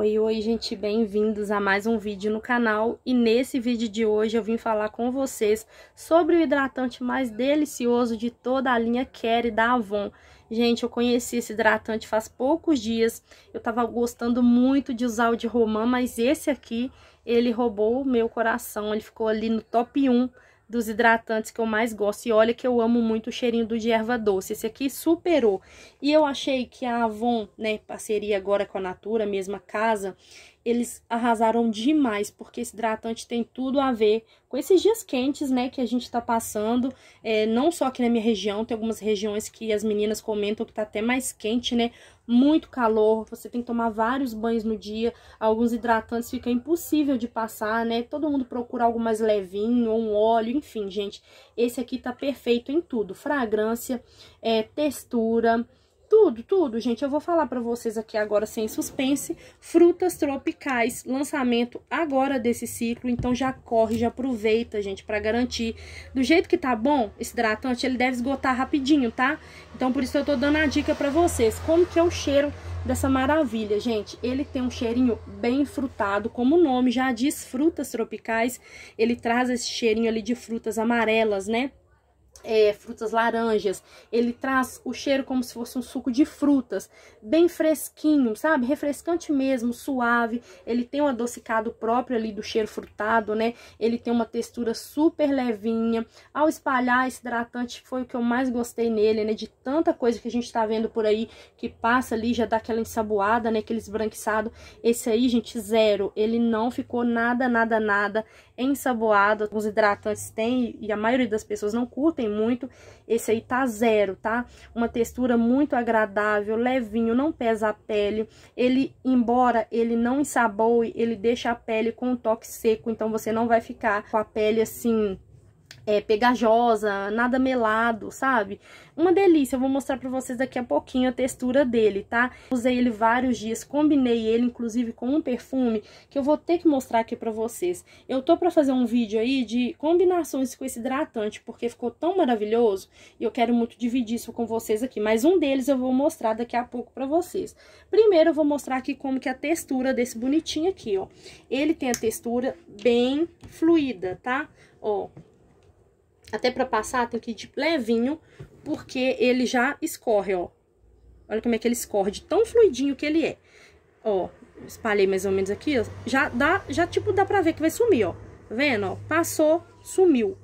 Oi, oi, gente, bem-vindos a mais um vídeo no canal e nesse vídeo de hoje eu vim falar com vocês sobre o hidratante mais delicioso de toda a linha Care da Avon. Gente, eu conheci esse hidratante faz poucos dias, eu tava gostando muito de usar o de Romã, mas esse aqui, ele roubou o meu coração, ele ficou ali no top 1 dos hidratantes que eu mais gosto. E olha que eu amo muito o cheirinho do de erva doce. Esse aqui superou. E eu achei que a Avon, né, parceria agora com a Natura, mesma casa, eles arrasaram demais, porque esse hidratante tem tudo a ver com esses dias quentes, né, que a gente tá passando, é, não só aqui na minha região, tem algumas regiões que as meninas comentam que tá até mais quente, né, muito calor, você tem que tomar vários banhos no dia, alguns hidratantes fica impossível de passar, né, todo mundo procura algo mais levinho, um óleo, enfim, gente, esse aqui tá perfeito em tudo, fragrância, é, textura, tudo, tudo, gente. Eu vou falar para vocês aqui agora sem suspense. Frutas tropicais, lançamento agora desse ciclo. Então já corre, já aproveita, gente, para garantir. Do jeito que tá bom, esse hidratante, ele deve esgotar rapidinho, tá? Então por isso eu tô dando a dica para vocês. Como que é o cheiro dessa maravilha, gente. Ele tem um cheirinho bem frutado, como o nome já diz, frutas tropicais. Ele traz esse cheirinho ali de frutas amarelas, né? é, frutas laranjas, ele traz o cheiro como se fosse um suco de frutas, bem fresquinho, sabe? Refrescante mesmo, suave, ele tem um adocicado próprio ali do cheiro frutado, né? Ele tem uma textura super levinha, ao espalhar esse hidratante foi o que eu mais gostei nele, né? De tanta coisa que a gente tá vendo por aí, que passa ali, já dá aquela ensaboada, né? Aquele esbranquiçado, esse aí, gente, zero, ele não ficou nada, nada, nada ensaboado, alguns hidratantes têm e a maioria das pessoas não curtem muito. Esse aí tá zero, tá? Uma textura muito agradável, levinho, não pesa a pele. Ele, embora ele não ensaboe, ele deixa a pele com um toque seco, então você não vai ficar com a pele assim é, pegajosa, nada melado, sabe? Uma delícia, eu vou mostrar pra vocês daqui a pouquinho a textura dele, tá? Usei ele vários dias, combinei ele, inclusive, com um perfume, que eu vou ter que mostrar aqui pra vocês. Eu tô pra fazer um vídeo aí de combinações com esse hidratante, porque ficou tão maravilhoso, e eu quero muito dividir isso com vocês aqui, mas um deles eu vou mostrar daqui a pouco pra vocês. Primeiro eu vou mostrar aqui como que é a textura desse bonitinho aqui, ó. Ele tem a textura bem fluida, tá? Ó, até pra passar, tem que ir de levinho, porque ele já escorre, ó. Olha como é que ele escorre, de tão fluidinho que ele é. Ó, espalhei mais ou menos aqui, ó. Já dá, já tipo dá pra ver que vai sumir, ó. Tá vendo, ó? Passou, sumiu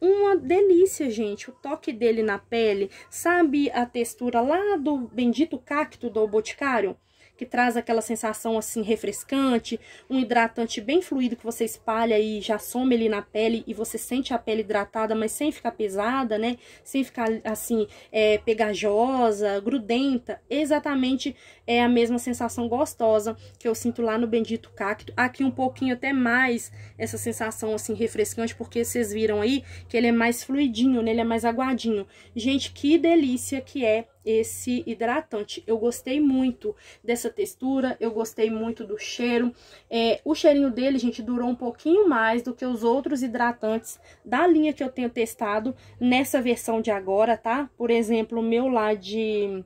uma delícia, gente. O toque dele na pele, sabe a textura lá do bendito cacto do Boticário? que traz aquela sensação assim refrescante, um hidratante bem fluido que você espalha e já soma ele na pele e você sente a pele hidratada, mas sem ficar pesada, né? Sem ficar assim é, pegajosa, grudenta. Exatamente é a mesma sensação gostosa que eu sinto lá no bendito cacto. Aqui um pouquinho até mais essa sensação assim refrescante, porque vocês viram aí que ele é mais fluidinho, né? Ele é mais aguadinho. Gente, que delícia que é esse hidratante. Eu gostei muito dessa textura, eu gostei muito do cheiro. É, o cheirinho dele, gente, durou um pouquinho mais do que os outros hidratantes da linha que eu tenho testado nessa versão de agora, tá? Por exemplo, o meu lá de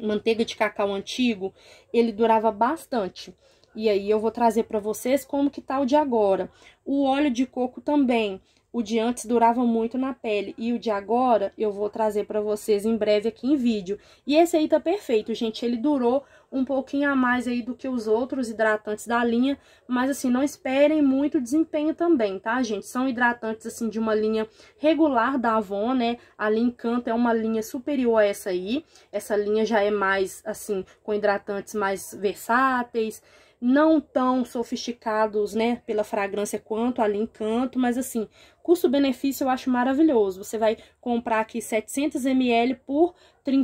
manteiga de cacau antigo, ele durava bastante. E aí eu vou trazer para vocês como que tá o de agora. O óleo de coco também. O de antes durava muito na pele e o de agora eu vou trazer para vocês em breve aqui em vídeo. E esse aí tá perfeito, gente. Ele durou um pouquinho a mais aí do que os outros hidratantes da linha, mas assim, não esperem muito desempenho também, tá, gente? São hidratantes assim de uma linha regular da Avon, né? A linha Encanto é uma linha superior a essa aí. Essa linha já é mais assim com hidratantes mais versáteis, não tão sofisticados, né, pela fragrância quanto ali encanto, mas assim, custo-benefício eu acho maravilhoso. Você vai comprar aqui 700 ml por R$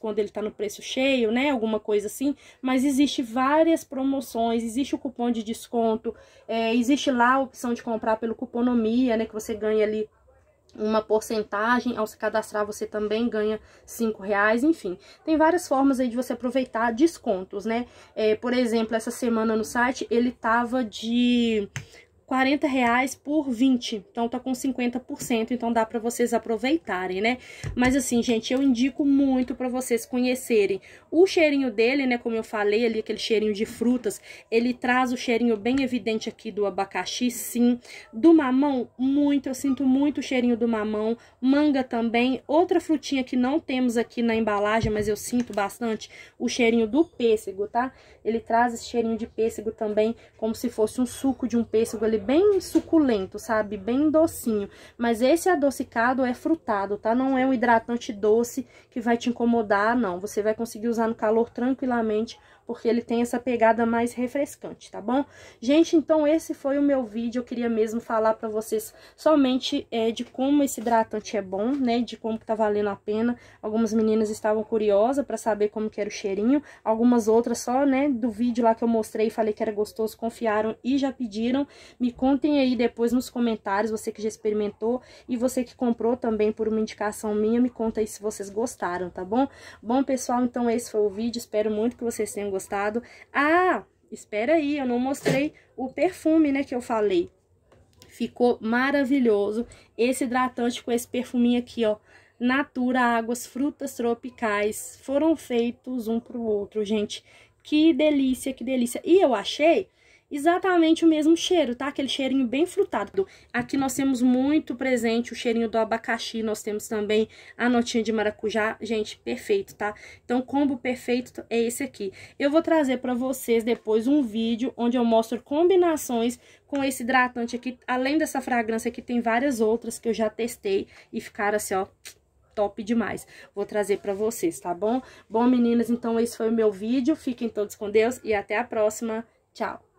quando ele tá no preço cheio, né, alguma coisa assim, mas existe várias promoções, existe o cupom de desconto, é, existe lá a opção de comprar pelo cuponomia, né, que você ganha ali uma porcentagem, ao se cadastrar você também ganha cinco reais, enfim. Tem várias formas aí de você aproveitar descontos, né? É, por exemplo, essa semana no site ele tava de 40 reais por 20, então tá com 50%, então dá para vocês aproveitarem, né? Mas assim, gente, eu indico muito para vocês conhecerem. O cheirinho dele, né, como eu falei ali, aquele cheirinho de frutas, ele traz o cheirinho bem evidente aqui do abacaxi, sim. Do mamão, muito, eu sinto muito o cheirinho do mamão. Manga também, outra frutinha que não temos aqui na embalagem, mas eu sinto bastante, o cheirinho do pêssego, tá? Ele traz esse cheirinho de pêssego também, como se fosse um suco de um pêssego ali bem suculento, sabe? Bem docinho. Mas esse adocicado é frutado, tá? Não é um hidratante doce que vai te incomodar, não. Você vai conseguir usar no calor tranquilamente porque ele tem essa pegada mais refrescante, tá bom? Gente, então esse foi o meu vídeo, eu queria mesmo falar pra vocês somente é, de como esse hidratante é bom, né, de como que tá valendo a pena. Algumas meninas estavam curiosas pra saber como que era o cheirinho, algumas outras só, né, do vídeo lá que eu mostrei e falei que era gostoso, confiaram e já pediram. Me contem aí depois nos comentários, você que já experimentou e você que comprou também por uma indicação minha, me conta aí se vocês gostaram, tá bom? Bom, pessoal, então esse foi o vídeo, espero muito que vocês tenham gostado gostado. Ah, espera aí, eu não mostrei o perfume, né, que eu falei. Ficou maravilhoso esse hidratante com esse perfuminho aqui, ó. Natura, águas, frutas tropicais, foram feitos um pro outro, gente. Que delícia, que delícia. E eu achei exatamente o mesmo cheiro, tá? Aquele cheirinho bem frutado. Aqui nós temos muito presente o cheirinho do abacaxi, nós temos também a notinha de maracujá. Gente, perfeito, tá? Então, combo perfeito é esse aqui. Eu vou trazer pra vocês depois um vídeo onde eu mostro combinações com esse hidratante aqui. Além dessa fragrância aqui, tem várias outras que eu já testei e ficaram assim, ó, top demais. Vou trazer pra vocês, tá bom? Bom, meninas, então esse foi o meu vídeo. Fiquem todos com Deus e até a próxima. Tchau!